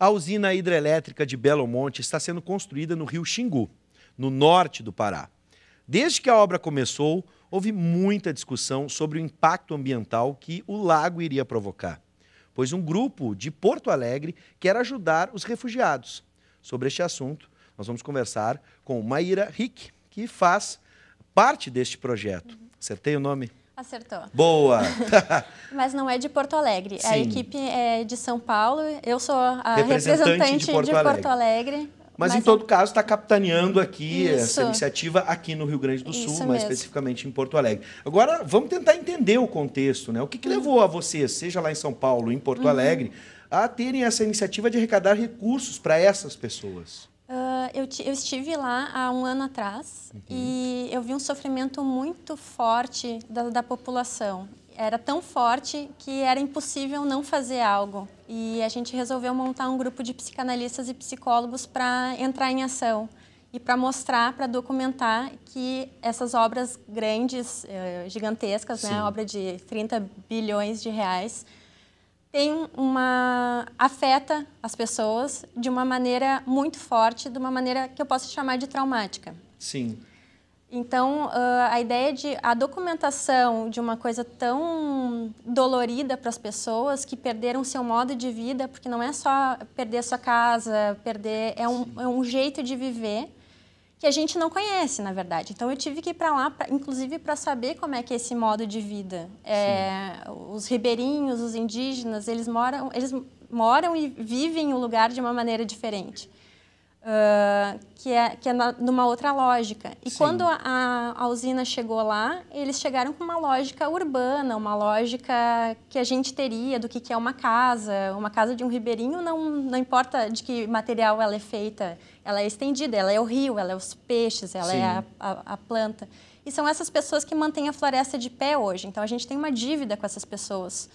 A usina hidrelétrica de Belo Monte está sendo construída no rio Xingu, no norte do Pará. Desde que a obra começou, houve muita discussão sobre o impacto ambiental que o lago iria provocar, pois um grupo de Porto Alegre quer ajudar os refugiados. Sobre este assunto, nós vamos conversar com Maíra Rick, que faz parte deste projeto. Acertei o nome? Acertou. Boa! Mas não é de Porto Alegre. Sim. A equipe é de São Paulo. Eu sou a representante, representante de Porto de Alegre. Porto Alegre. Mas, mas, em todo é... caso, está capitaneando aqui Isso. essa iniciativa aqui no Rio Grande do Sul, Isso mais mesmo. especificamente em Porto Alegre. Agora, vamos tentar entender o contexto, né? O que, que hum. levou a vocês, seja lá em São Paulo, em Porto uhum. Alegre, a terem essa iniciativa de arrecadar recursos para essas pessoas? eu, eu, estive lá há um ano atrás uhum. e eu vi um sofrimento muito forte da, da população. Era tão forte que era impossível não fazer algo. E a gente resolveu montar um grupo de psicanalistas e psicólogos para entrar em ação e para mostrar, para documentar que essas obras grandes, eh, gigantescas, né, obra de 30 bilhões de reais, tem uma afeta as pessoas de uma maneira muito forte, de uma maneira que eu posso chamar de traumática. Sim. Então, a ideia de a documentação de uma coisa tão dolorida para as pessoas que perderam seu modo de vida, porque não é só perder sua casa, perder é um, é um jeito de viver que a gente não conhece, na verdade. Então eu tive que ir para lá, pra, inclusive para saber como é que é esse modo de vida. É, os ribeirinhos, os indígenas, eles moram, eles moram e vivem o lugar de uma maneira diferente que é, que é na, numa outra lógica. E Sim. quando a, a, usina chegou lá, eles chegaram com uma lógica urbana, uma lógica que a gente teria do que, que é uma casa. Uma casa de um ribeirinho, não, não importa de que material ela é feita, ela é estendida, ela é o rio, ela é os peixes, ela Sim. é a, a, a planta. E são essas pessoas que mantêm a floresta de pé hoje. Então a gente tem uma dívida com essas pessoas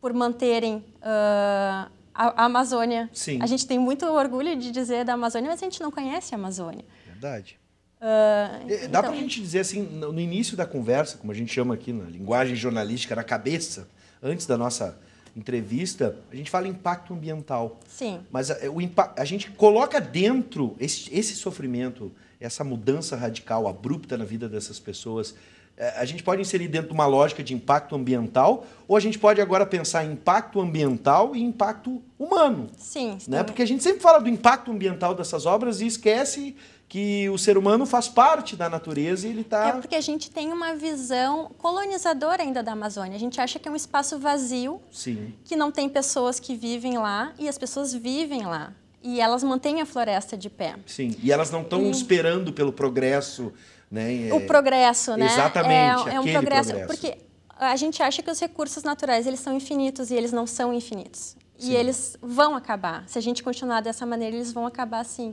por manterem uh, a, Amazônia. Sim. A gente tem muito orgulho de dizer da Amazônia, mas a gente não conhece a Amazônia. Verdade. Uh, Dá para a então gente dizer assim, no início da conversa, como a gente chama aqui na linguagem jornalística, na cabeça, antes da nossa entrevista, a gente fala impacto ambiental. Sim. Mas a, o, a gente coloca dentro esse, esse sofrimento, essa mudança radical, abrupta na vida dessas pessoas é, a gente pode inserir dentro de uma lógica de impacto ambiental, ou a gente pode agora pensar em impacto ambiental e impacto humano. Sim. Né? Porque a gente sempre fala do impacto ambiental dessas obras e esquece que o ser humano faz parte da natureza e ele está. É porque a gente tem uma visão colonizadora ainda da Amazônia. A gente acha que é um espaço vazio, Sim. que não tem pessoas que vivem lá e as pessoas vivem lá. E elas mantêm a floresta de pé. Sim, e elas não estão e... esperando pelo progresso né? O é progresso, né? Exatamente. É, é um progresso, progresso, Porque a gente acha que os recursos naturais eles são infinitos e eles não são infinitos. Sim. E eles vão acabar. Se a gente continuar dessa maneira, eles vão acabar sim.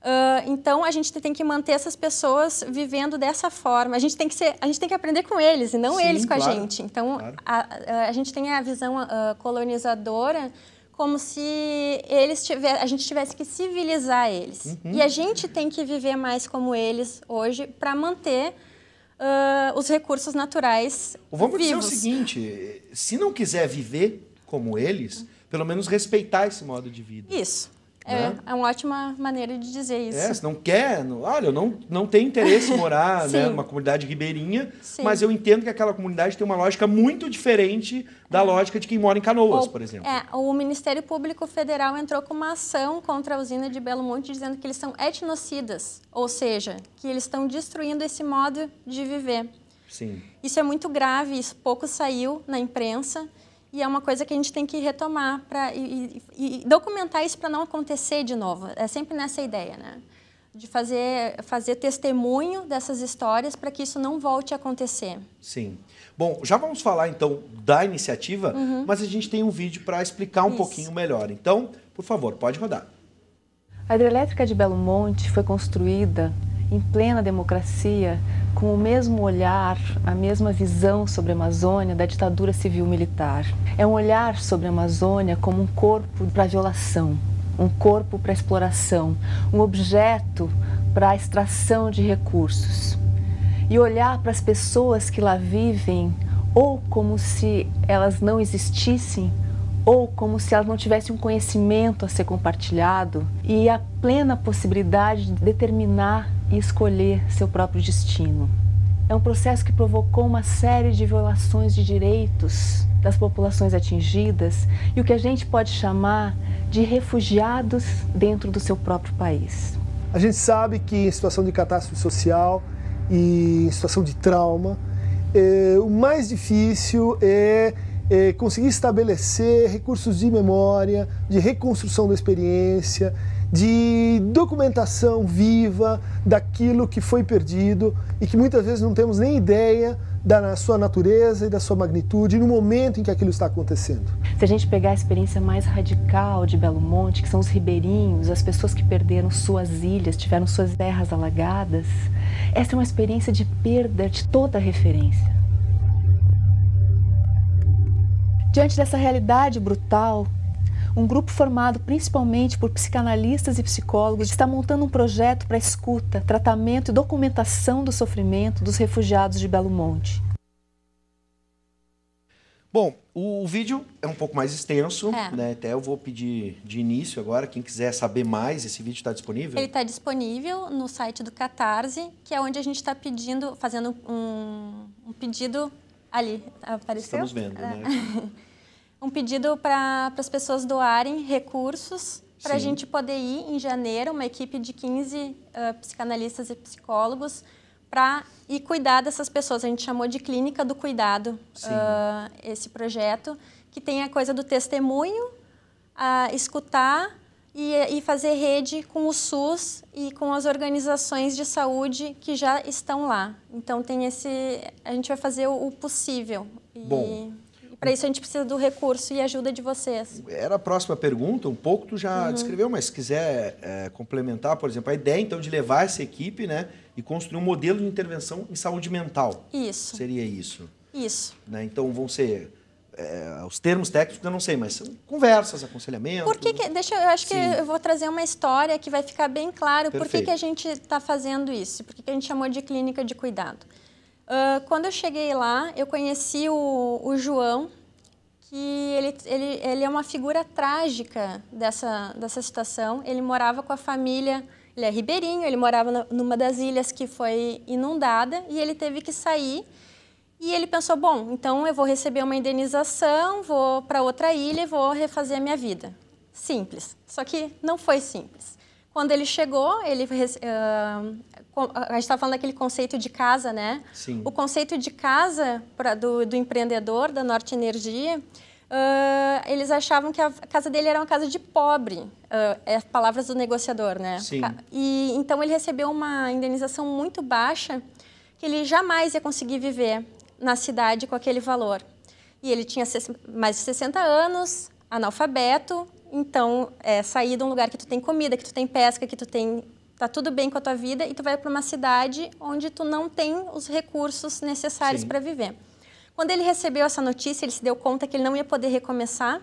Uh, então a gente tem que manter essas pessoas vivendo dessa forma. A gente tem que ser, a gente tem que aprender com eles e não Sim, eles com claro, a gente. Então claro. a, a, a, gente tem a visão uh, colonizadora como se eles tivesse a gente tivesse que civilizar eles. Uhum. E a gente tem que viver mais como eles hoje para manter uh, os recursos naturais Vamos vivos. dizer o seguinte, se não quiser viver como eles, pelo menos respeitar esse modo de vida. Isso. É, né? é uma ótima maneira de dizer isso. É, você não quer, não, olha, eu não, não tenho interesse em morar né, numa comunidade ribeirinha, Sim. mas eu entendo que aquela comunidade tem uma lógica muito diferente da é. lógica de quem mora em Canoas, o, por exemplo. É, o Ministério Público Federal entrou com uma ação contra a usina de Belo Monte dizendo que eles são etnocidas, ou seja, que eles estão destruindo esse modo de viver. Sim. Isso é muito grave, isso pouco saiu na imprensa. E é uma coisa que a gente tem que retomar pra, e, e, e documentar isso para não acontecer de novo. É sempre nessa ideia, né? De fazer, fazer testemunho dessas histórias para que isso não volte a acontecer. Sim. Bom, já vamos falar então da iniciativa, uhum. mas a gente tem um vídeo para explicar um isso. pouquinho melhor. Então, por favor, pode rodar. A hidrelétrica de Belo Monte foi construída em plena democracia com o mesmo olhar, a mesma visão sobre a Amazônia da ditadura civil-militar. É um olhar sobre a Amazônia como um corpo para violação, um corpo para exploração, um objeto para extração de recursos. E olhar para as pessoas que lá vivem ou como se elas não existissem ou como se elas não tivessem um conhecimento a ser compartilhado e a plena possibilidade de determinar e escolher seu próprio destino. É um processo que provocou uma série de violações de direitos das populações atingidas e o que a gente pode chamar de refugiados dentro do seu próprio país. A gente sabe que em situação de catástrofe social e em situação de trauma, eh, o mais difícil é é, conseguir estabelecer recursos de memória, de reconstrução da experiência de documentação viva daquilo que foi perdido e que muitas vezes não temos nem ideia da sua natureza e da sua magnitude no momento em que aquilo está acontecendo. Se a gente pegar a experiência mais radical de Belo Monte, que são os ribeirinhos, as pessoas que perderam suas ilhas, tiveram suas terras alagadas, essa é uma experiência de perda de toda referência. Diante dessa realidade brutal, um grupo formado principalmente por psicanalistas e psicólogos está montando um projeto para escuta, tratamento e documentação do sofrimento dos refugiados de Belo Monte. Bom, o vídeo é um pouco mais extenso, é. né? Até eu vou pedir de início agora, quem quiser saber mais, esse vídeo está disponível? Ele está disponível no site do Catarse, que é onde a gente está pedindo, fazendo um, um pedido ali. Apareceu? Estamos vendo, é. né? um pedido para as pessoas doarem recursos para a gente poder ir em janeiro, uma equipe de 15 uh, psicanalistas e psicólogos, para ir cuidar dessas pessoas. A gente chamou de Clínica do Cuidado uh, esse projeto, que tem a coisa do testemunho, uh, escutar e, e, fazer rede com o SUS e com as organizações de saúde que já estão lá. Então tem esse, a gente vai fazer o, o possível. E... Bom para isso a gente precisa do recurso e ajuda de vocês. Era a próxima pergunta, um pouco tu já uhum. descreveu, mas se quiser é, complementar, por exemplo, a ideia então de levar essa equipe né, e construir um modelo de intervenção em saúde mental. Isso. Seria isso. Isso. Né? Então vão ser é, os termos técnicos eu não sei, mas conversas, aconselhamento. Por que, que deixa, eu acho Sim. que eu vou trazer uma história que vai ficar bem claro Perfeito. por que, que a gente está fazendo isso, por que, que a gente chamou de clínica de cuidado. Uh, quando eu cheguei lá, eu conheci o, o João, que ele, ele, ele é uma figura trágica dessa, dessa situação. Ele morava com a família, ele é ribeirinho, ele morava numa das ilhas que foi inundada e ele teve que sair. E ele pensou, bom, então eu vou receber uma indenização, vou para outra ilha e vou refazer a minha vida. Simples. Só que não foi simples. Quando ele chegou, ele uh, a gente estava falando daquele conceito de casa, né? Sim. O conceito de casa pra, do, do empreendedor da Norte Energia Uh, eles achavam que a casa dele era uma casa de pobre, uh, é palavras do negociador, né? Sim. E então ele recebeu uma indenização muito baixa que ele jamais ia conseguir viver na cidade com aquele valor. E ele tinha mais de 60 anos, analfabeto, então é, sair de um lugar que tu tem comida, que tu tem pesca, que tu tem tá tudo bem com a tua vida e tu vai para uma cidade onde tu não tem os recursos necessários para viver. Quando ele recebeu essa notícia, ele se deu conta que ele não ia poder recomeçar.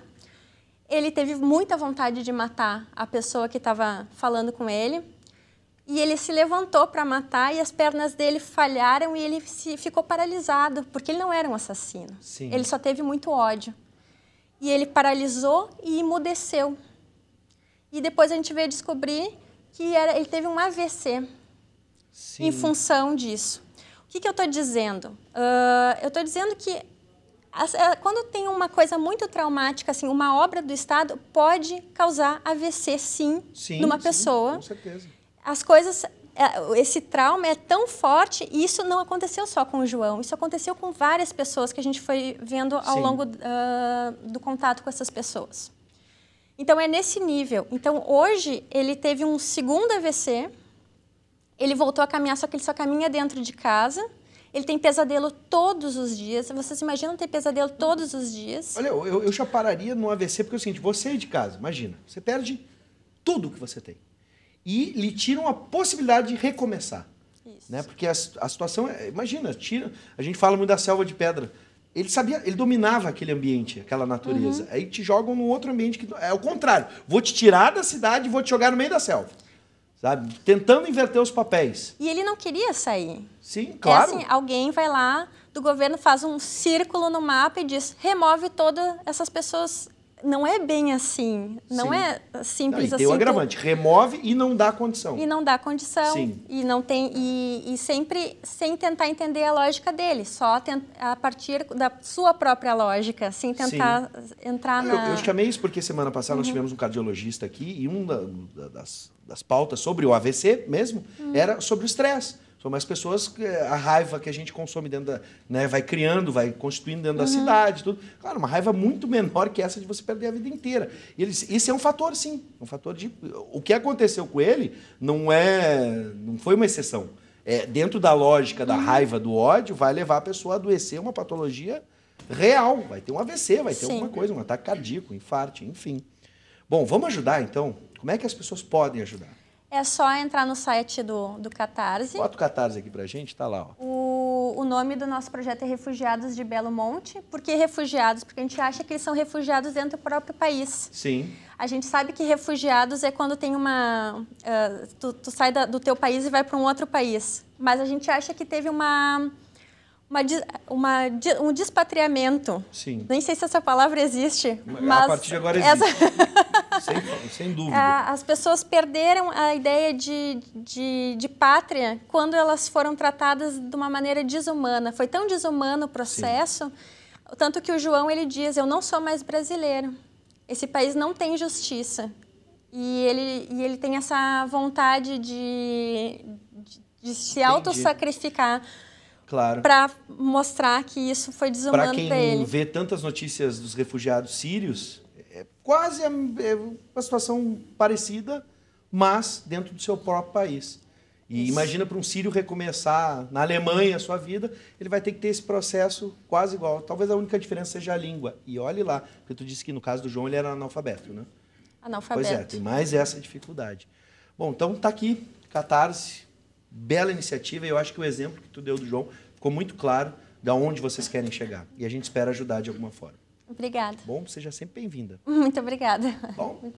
Ele teve muita vontade de matar a pessoa que estava falando com ele. E ele se levantou para matar e as pernas dele falharam e ele se, ficou paralisado, porque ele não era um assassino. Sim. Ele só teve muito ódio e ele paralisou e emudeceu. E depois a gente veio descobrir que era, ele teve um AVC Sim. em função disso. O que, que eu estou dizendo? Uh, eu estou dizendo que é, quando tem uma coisa muito traumática, assim, uma obra do Estado pode causar AVC, sim, sim numa sim, Com certeza. As coisas é, esse trauma é tão forte e isso não aconteceu só com o João, isso aconteceu com várias pessoas que a gente foi vendo ao Sim. longo uh, do contato com essas pessoas. Então é nesse nível. Então hoje ele teve um segundo AVC, ele voltou a caminhar, só que ele só caminha dentro de casa. Ele tem pesadelo todos os dias. Vocês imaginam ter pesadelo todos os dias? Olha, eu, eu já pararia no AVC porque é o seguinte: você é de casa, imagina, você perde tudo o que você tem e lhe tiram a possibilidade de recomeçar. Isso. Né? Porque a, a situação, é, imagina, tira, a gente fala muito da selva de pedra. Ele sabia, ele dominava aquele ambiente, aquela natureza. Uhum. Aí te jogam num outro ambiente que é o contrário. Vou te tirar da cidade e vou te jogar no meio da selva. Sabe? Tentando inverter os papéis. E ele não queria sair. Sim, claro. É assim, alguém vai lá do governo faz um círculo no mapa e diz: remove todas essas pessoas não é bem assim. Não Sim. é simples não, e tem assim. Tem um agravante, remove e não dá condição. E não dá condição. Sim. E não tem e, e sempre sem tentar entender a lógica dele, só a partir da sua própria lógica, sem tentar Sim. entrar na. Eu, eu, chamei isso porque semana passada uhum. nós tivemos um cardiologista aqui e uma das, das pautas sobre o AVC mesmo uhum. era sobre o estresse. São mais pessoas que é, a raiva que a gente consome dentro da. Né, vai criando, vai constituindo dentro uhum. da cidade, tudo. Claro, uma raiva muito menor que essa de você perder a vida inteira. E esse é um fator, sim. Um fator de. O que aconteceu com ele não é. não foi uma exceção. É, dentro da lógica da uhum. raiva, do ódio, vai levar a pessoa a adoecer uma patologia real. Vai ter um AVC, vai ter sim. alguma coisa, um ataque cardíaco, um infarto, enfim. Bom, vamos ajudar então? Como é que as pessoas podem ajudar? É só entrar no site do, do Catarse. Bota o Catarse aqui pra gente, tá lá. Ó. O, o nome do nosso projeto é Refugiados de Belo Monte. Por que refugiados? Porque a gente acha que eles são refugiados dentro do próprio país. Sim. A gente sabe que refugiados é quando tem uma... Uh, tu, tu, sai da, do teu país e vai para um outro país. Mas a gente acha que teve uma... Uma, uma, um despatriamento. Sim. Nem sei se essa palavra existe. Mas a partir de agora existe. Essa... Sem dúvida. Ah, as pessoas perderam a ideia de, de, de, pátria quando elas foram tratadas de uma maneira desumana. Foi tão desumano o processo, Sim. tanto que o João ele diz: Eu não sou mais brasileiro. Esse país não tem justiça. E ele, e ele tem essa vontade de, de, de se autossacrificar. Claro. Para mostrar que isso foi desumano para ele. Para quem vê tantas notícias dos refugiados sírios, quase é, uma situação parecida, mas dentro do seu próprio país. E Isso. imagina para um sírio recomeçar na Alemanha a sua vida, ele vai ter que ter esse processo quase igual. Talvez a única diferença seja a língua. E olhe lá, porque tu disse que no caso do João ele era analfabeto, né? Analfabeto. Pois é, tem mais essa dificuldade. Bom, então tá aqui, Catarse, bela iniciativa. E eu acho que o exemplo que tu deu do João ficou muito claro de onde vocês querem chegar. E a gente espera ajudar de alguma forma. Obrigada. Bom, seja sempre bem-vinda. Muito obrigada. Bom.